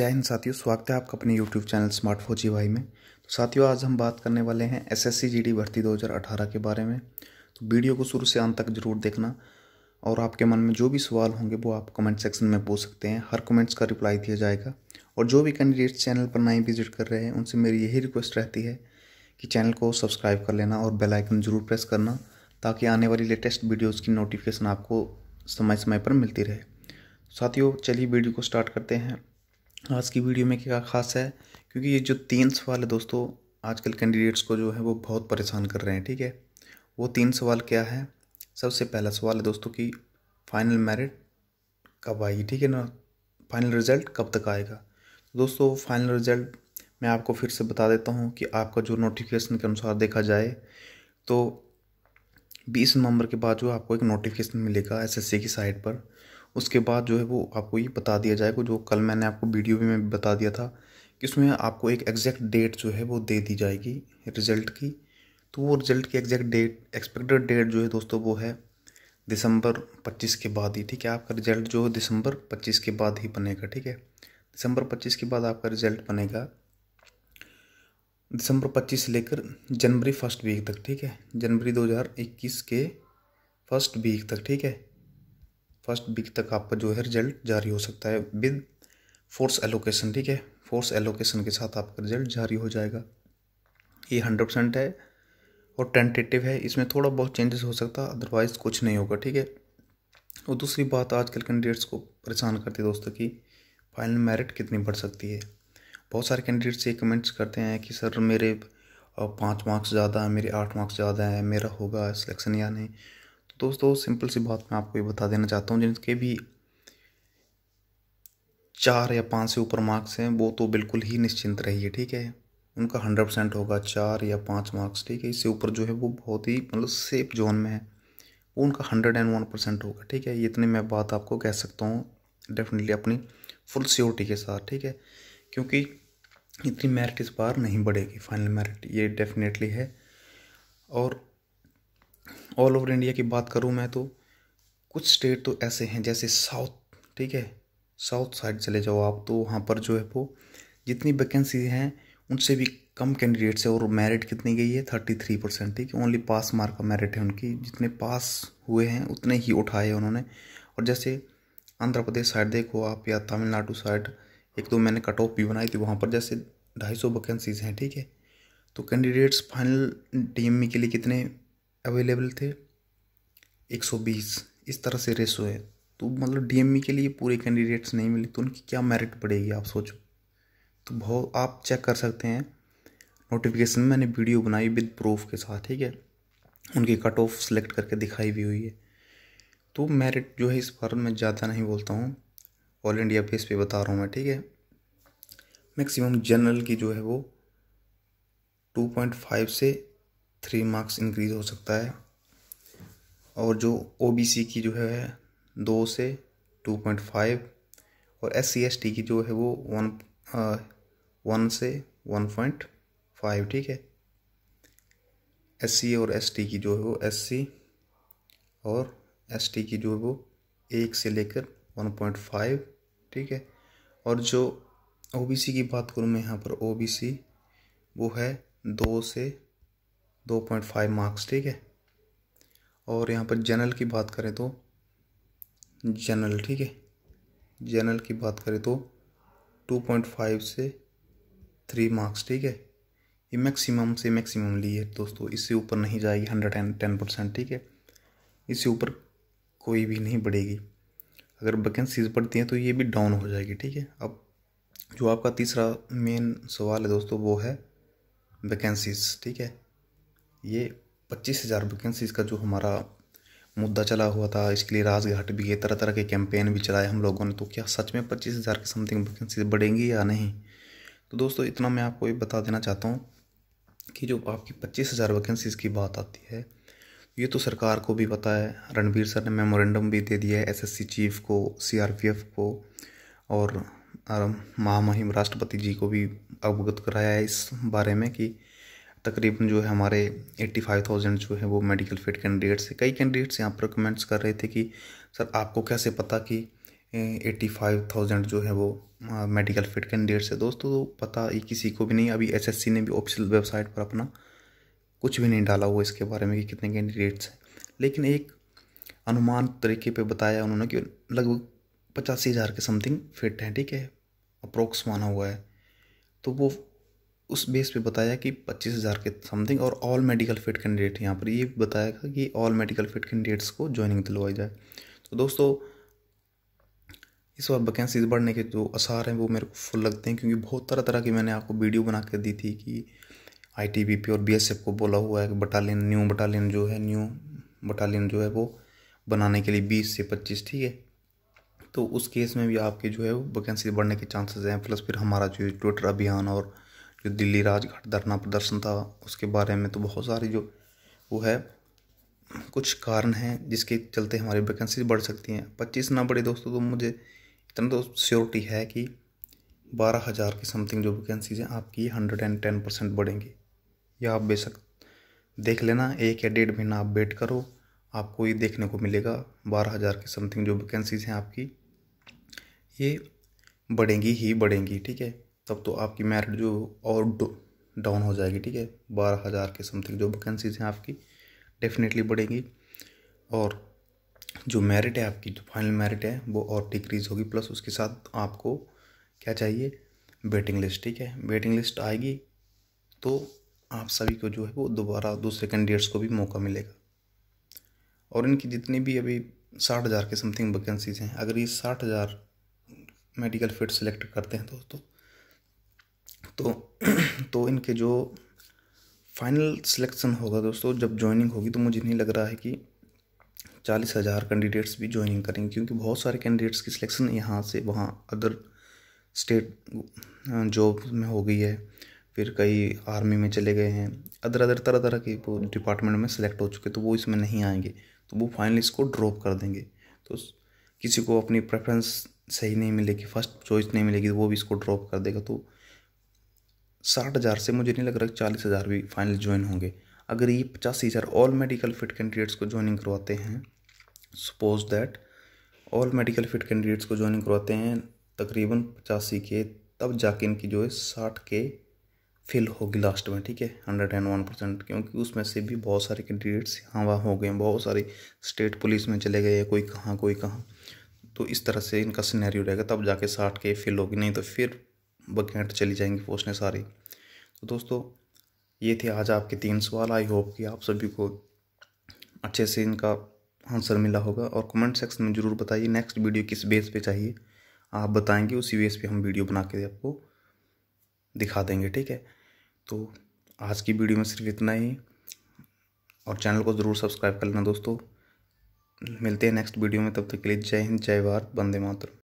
जय हिंद साथियों स्वागत है आपका अपने यूट्यूब चैनल स्मार्ट फोजी भाई में तो साथियों आज हम बात करने वाले हैं एस एस भर्ती 2018 के बारे में तो वीडियो को शुरू से अंत तक जरूर देखना और आपके मन में जो भी सवाल होंगे वो आप कमेंट सेक्शन में पूछ सकते हैं हर कमेंट्स का रिप्लाई दिया जाएगा और जो भी कैंडिडेट्स चैनल पर नए विजिट कर रहे हैं उनसे मेरी यही रिक्वेस्ट रहती है कि चैनल को सब्सक्राइब कर लेना और बेलाइकन ज़रूर प्रेस करना ताकि आने वाली लेटेस्ट वीडियोज़ की नोटिफिकेशन आपको समय समय पर मिलती रहे साथियों चलिए वीडियो को स्टार्ट करते हैं आज की वीडियो में क्या खास है क्योंकि ये जो तीन सवाल है दोस्तों आजकल कैंडिडेट्स को जो है वो बहुत परेशान कर रहे हैं ठीक है वो तीन सवाल क्या है सबसे पहला सवाल है दोस्तों कि फाइनल मेरिट कब आएगी ठीक है ना फाइनल रिज़ल्ट कब तक आएगा दोस्तों फाइनल रिज़ल्ट मैं आपको फिर से बता देता हूँ कि आपका जो नोटिफिकेशन के अनुसार देखा जाए तो बीस नवंबर के बाद जो आपको एक नोटिफिकेशन मिलेगा एसएससी की साइट पर उसके बाद जो है वो आपको ये बता दिया जाएगा जो कल मैंने आपको वीडियो भी में बता दिया था कि उसमें आपको एक एग्जैक्ट डेट जो है वो दे दी जाएगी रिज़ल्ट की तो वो रिज़ल्ट की एग्जैक्ट डेट एक्सपेक्टेड डेट जो है दोस्तों वो है दिसंबर पच्चीस के बाद ही ठीक है आपका रिज़ल्ट जो है दिसंबर पच्चीस के बाद ही बनेगा ठीक है दिसंबर पच्चीस के बाद आपका रिज़ल्ट बनेगा दिसंबर पच्चीस से लेकर जनवरी फर्स्ट वीक तक ठीक है जनवरी दो हज़ार इक्कीस के फर्स्ट वीक तक ठीक है फर्स्ट वीक तक आपका जो है रिजल्ट जारी हो सकता है विद फोर्स एलोकेशन ठीक है फोर्स एलोकेशन के साथ आपका रिजल्ट जारी हो जाएगा ये हंड्रेड परसेंट है और टेंटेटिव है इसमें थोड़ा बहुत चेंजेस हो सकता है अदरवाइज़ कुछ नहीं होगा ठीक है और दूसरी बात आजकल कैंडिडेट्स को परेशान करती है दोस्तों की फाइनल मेरिट कितनी बढ़ सकती है बहुत सारे कैंडिडेट्स ये कमेंट्स करते हैं कि सर मेरे पाँच मार्क्स ज़्यादा है मेरे आठ मार्क्स ज़्यादा है मेरा होगा सिलेक्शन या नहीं दोस्तों सिंपल सी बात मैं आपको ये बता देना चाहता हूँ जिनके भी चार या पाँच से ऊपर मार्क्स हैं वो तो बिल्कुल ही निश्चिंत रहिए ठीक है उनका हंड्रेड परसेंट होगा चार या पाँच मार्क्स ठीक है इससे ऊपर जो है वो बहुत ही मतलब सेफ जोन में है वो उनका हंड्रेड एंड वन परसेंट होगा ठीक है इतनी मैं बात आपको कह सकता हूँ डेफिनेटली अपनी फुल सियोरिटी के साथ ठीक है क्योंकि इतनी मेरिट इस बार नहीं बढ़ेगी फाइनल मेरिट ये डेफिनेटली है और ऑल ओवर इंडिया की बात करूँ मैं तो कुछ स्टेट तो ऐसे हैं जैसे साउथ ठीक है साउथ साइड चले जाओ आप तो वहाँ पर जो है वो जितनी वैकेंसी हैं उनसे भी कम कैंडिडेट्स है और मेरिट कितनी गई है थर्टी थ्री परसेंट ठीक है ओनली पास मार्क का मेरिट है उनकी जितने पास हुए हैं उतने ही उठाए उन्होंने और जैसे आंध्र प्रदेश साइड देखो आप या तमिलनाडु साइड एक दो मैंने कट ऑफ भी बनाई थी वहाँ पर जैसे ढाई सौ वैकेंसीज हैं ठीक है तो कैंडिडेट्स फाइनल डी के लिए कितने अवेलेबल थे 120 इस तरह से रेशो है तो मतलब डीएमई के लिए पूरे कैंडिडेट्स नहीं मिले तो उनकी क्या मेरिट पड़ेगी आप सोचो तो बहुत आप चेक कर सकते हैं नोटिफिकेशन मैंने वीडियो बनाई विद प्रूफ के साथ ठीक है उनकी कट ऑफ सेलेक्ट करके दिखाई भी हुई है तो मेरिट जो है इस बार मैं ज़्यादा नहीं बोलता हूँ ऑल इंडिया बेस पे बता रहा हूँ मैं ठीक है मैक्सिमम जनरल की जो है वो 2.5 से थ्री मार्क्स इंक्रीज हो सकता है और जो ओबीसी की जो है दो से टू पॉइंट फाइव और एस सी की जो है वो वन वन से वन पॉइंट फाइव ठीक है एस और एस की जो है वो एस और एस की जो है वो एक से लेकर वन पॉइंट फाइव ठीक है और जो ओबीसी की बात करूँ मैं यहाँ पर ओबीसी वो है दो से दो पॉइंट फाइव मार्क्स ठीक है और यहाँ पर जनरल की बात करें तो जनरल ठीक है जनरल की बात करें तो टू पॉइंट फाइव से थ्री मार्क्स ठीक है ये मैक्सिमम से मैक्सिमम ली है दोस्तों इससे ऊपर नहीं जाएगी हंड्रेड एंड टेन परसेंट ठीक है इससे ऊपर कोई भी नहीं बढ़ेगी अगर वैकेंसीज बढ़ती हैं तो ये भी डाउन हो जाएगी ठीक है अब जो आपका तीसरा मेन सवाल है दोस्तों वो है वैकेंसीज ठीक है ये पच्चीस हज़ार वैकेंसीज़ का जो हमारा मुद्दा चला हुआ था इसके लिए राजघाट भी है तरह तरह के कैंपेन भी चलाए हम लोगों ने तो क्या सच में पच्चीस हज़ार की समथिंग वैकेंसीज बढ़ेंगी या नहीं तो दोस्तों इतना मैं आपको ये बता देना चाहता हूँ कि जो आपकी पच्चीस हज़ार वैकेंसीज़ की बात आती है ये तो सरकार को भी पता है रणबीर सर ने मेमोरेंडम भी दे दिया है सी चीफ को एफ को और महामहिम राष्ट्रपति जी को भी अवगत कराया है इस बारे में कि तकरीबन जो है हमारे एट्टी फाइव थाउजेंड जो है वो मेडिकल फिट कैंडिडेट्स कई कैंडिडेट्स यहाँ पर कमेंट्स कर रहे थे कि सर आपको कैसे पता कि एट्टी फाइव थाउजेंड जो है वो मेडिकल फिट कैंडिडेट्स है दोस्तों तो पता ये किसी को भी नहीं अभी एसएससी ने भी ऑफिशियल वेबसाइट पर अपना कुछ भी नहीं डाला हुआ इसके बारे में कि कितने कैंडिडेट्स हैं लेकिन एक अनुमान तरीके पर बताया उन्होंने कि लगभग पचासी हज़ार के समथिंग फिट हैं ठीक है अप्रोक्स माना हुआ है तो वो उस बेस पे बताया कि पच्चीस हज़ार के समथिंग और ऑल मेडिकल फिट कैंडिडेट यहाँ पर ये भी बताया था कि ऑल मेडिकल फिट कैंडिडेट्स को ज्वाइनिंग दिलवाई जाए तो दोस्तों इस बार वैकेंसीज बढ़ने के जो आसार हैं वो मेरे को फुल लगते हैं क्योंकि बहुत तरह तरह की मैंने आपको वीडियो बना कर दी थी कि पी और एफ को बोला हुआ है कि बटालियन न्यू बटालियन जो है न्यू बटालियन जो है वो बनाने के लिए बीस से पच्चीस ठीक है तो उस केस में भी आपके जो है वो वैकेंसी बढ़ने के चांसेस हैं प्लस फिर हमारा जो ट्विटर अभियान और जो दिल्ली राजघाट धरना प्रदर्शन था उसके बारे में तो बहुत सारी जो वो है कुछ कारण हैं जिसके चलते हमारी वैकेंसी बढ़ सकती हैं पच्चीस ना बढ़े दोस्तों तो मुझे इतना तो श्योरिटी है कि बारह हज़ार की समथिंग जो वैकेंसीज हैं आपकी हंड्रेड एंड टेन परसेंट बढ़ेंगी या आप बेशक देख लेना एक या डेढ़ महीना आप वेट करो आपको ये देखने को मिलेगा बारह हज़ार की समथिंग जो वैकेंसीज हैं आपकी ये बढ़ेंगी ही बढ़ेंगी ठीक है तब तो आपकी मेरिट जो और डाउन हो जाएगी ठीक है बारह हज़ार के समथिंग जो वैकेंसीज हैं आपकी डेफिनेटली बढ़ेगी और जो मेरिट है आपकी जो फाइनल मेरिट है वो और डिक्रीज़ होगी प्लस उसके साथ आपको क्या चाहिए वेटिंग लिस्ट ठीक है वेटिंग लिस्ट आएगी तो आप सभी को जो है वो दोबारा दूसरे कैंडिडेट्स को भी मौका मिलेगा और इनकी जितनी भी अभी साठ हज़ार के समथिंग वैकेंसीज हैं अगर ये साठ हज़ार मेडिकल फील्ड सेलेक्ट करते हैं दोस्तों तो तो इनके जो फाइनल सिलेक्शन होगा दोस्तों जब ज्वाइनिंग होगी तो मुझे नहीं लग रहा है कि चालीस हज़ार कैंडिडेट्स भी ज्वाइनिंग करेंगे क्योंकि बहुत सारे कैंडिडेट्स की सिलेक्शन यहाँ से वहाँ अदर स्टेट जॉब में हो गई है फिर कई आर्मी में चले गए हैं अदर अदर तरह तरह के वो डिपार्टमेंट में सेलेक्ट हो चुके तो वो इसमें नहीं आएंगे तो वो फाइनली इसको ड्रॉप कर देंगे तो किसी को अपनी प्रेफरेंस सही नहीं मिलेगी फर्स्ट चॉइस नहीं मिलेगी तो वो भी इसको ड्रॉप कर देगा तो साठ हज़ार से मुझे नहीं लग रहा चालीस हज़ार भी फाइनल ज्वाइन होंगे अगर ये पचासी हज़ार ऑल मेडिकल फिट कैंडिडेट्स को ज्वाइनिंग करवाते हैं suppose that all medical fit candidates को ज्वाइनिंग करवाते हैं तकरीबन पचासी के तब जाके इनकी जो है साठ के फिल होगी लास्ट में ठीक है हंड्रेड एंड वन परसेंट क्योंकि उसमें से भी बहुत सारे कैंडिडेट्स यहाँ वहाँ हो गए बहुत सारे स्टेट पुलिस में चले गए कोई कहाँ कोई कहाँ तो इस तरह से इनका सिनेरियो रहेगा तब जाके साठ के फिल होगी नहीं तो फिर बकेट चली जाएंगी पोस्टें सारी तो दोस्तों ये थे आज आपके तीन सवाल आई होप कि आप सभी को अच्छे से इनका आंसर मिला होगा और कमेंट सेक्शन में ज़रूर बताइए नेक्स्ट वीडियो किस बेस पे चाहिए आप बताएंगे उसी बेस पे हम वीडियो बना के आपको दिखा देंगे ठीक है तो आज की वीडियो में सिर्फ इतना ही और चैनल को ज़रूर सब्सक्राइब कर लेना दोस्तों मिलते हैं नेक्स्ट वीडियो में तब तक के लिए जय हिंद जय भारत वंदे मातरम